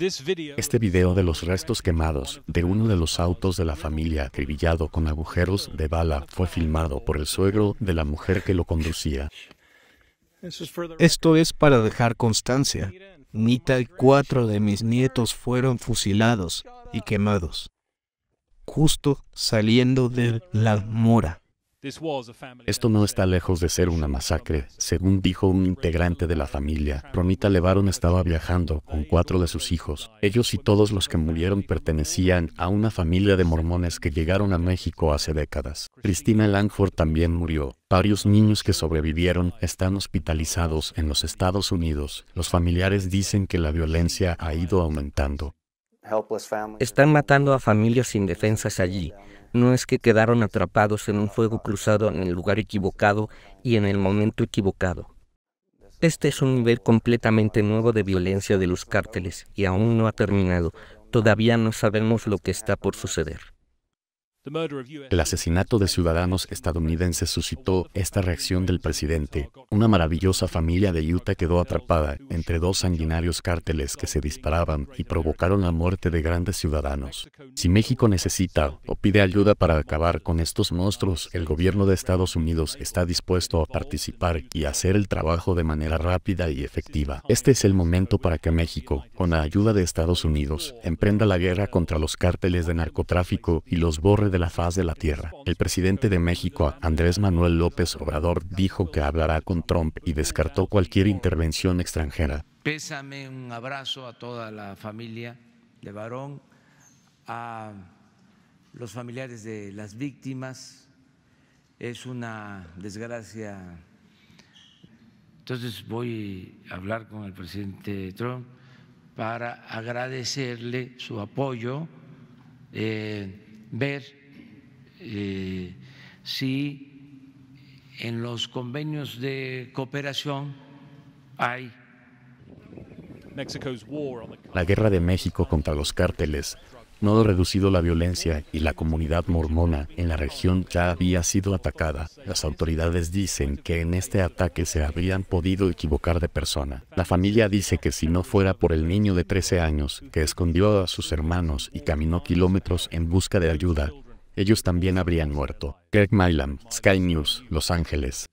Este video de los restos quemados de uno de los autos de la familia acribillado con agujeros de bala fue filmado por el suegro de la mujer que lo conducía. Esto es para dejar constancia. Nita y cuatro de mis nietos fueron fusilados y quemados, justo saliendo de la mora. Esto no está lejos de ser una masacre, según dijo un integrante de la familia. Ronita Levaron estaba viajando con cuatro de sus hijos. Ellos y todos los que murieron pertenecían a una familia de mormones que llegaron a México hace décadas. Cristina Langford también murió. Varios niños que sobrevivieron están hospitalizados en los Estados Unidos. Los familiares dicen que la violencia ha ido aumentando. Están matando a familias indefensas allí. No es que quedaron atrapados en un fuego cruzado en el lugar equivocado y en el momento equivocado. Este es un nivel completamente nuevo de violencia de los cárteles y aún no ha terminado. Todavía no sabemos lo que está por suceder. El asesinato de ciudadanos estadounidenses suscitó esta reacción del presidente. Una maravillosa familia de Utah quedó atrapada entre dos sanguinarios cárteles que se disparaban y provocaron la muerte de grandes ciudadanos. Si México necesita o pide ayuda para acabar con estos monstruos, el gobierno de Estados Unidos está dispuesto a participar y hacer el trabajo de manera rápida y efectiva. Este es el momento para que México, con la ayuda de Estados Unidos, emprenda la guerra contra los cárteles de narcotráfico y los borre de la faz de la tierra. El presidente de México, Andrés Manuel López Obrador, dijo que hablará con Trump y descartó cualquier intervención extranjera. Pésame, un abrazo a toda la familia de varón, a los familiares de las víctimas. Es una desgracia. Entonces voy a hablar con el presidente Trump para agradecerle su apoyo, eh, ver eh, si en los convenios de cooperación hay la guerra de México contra los cárteles, no ha reducido la violencia y la comunidad mormona en la región ya había sido atacada. Las autoridades dicen que en este ataque se habrían podido equivocar de persona. La familia dice que si no fuera por el niño de 13 años que escondió a sus hermanos y caminó kilómetros en busca de ayuda, ellos también habrían muerto. Greg Milam, Sky News, Los Ángeles.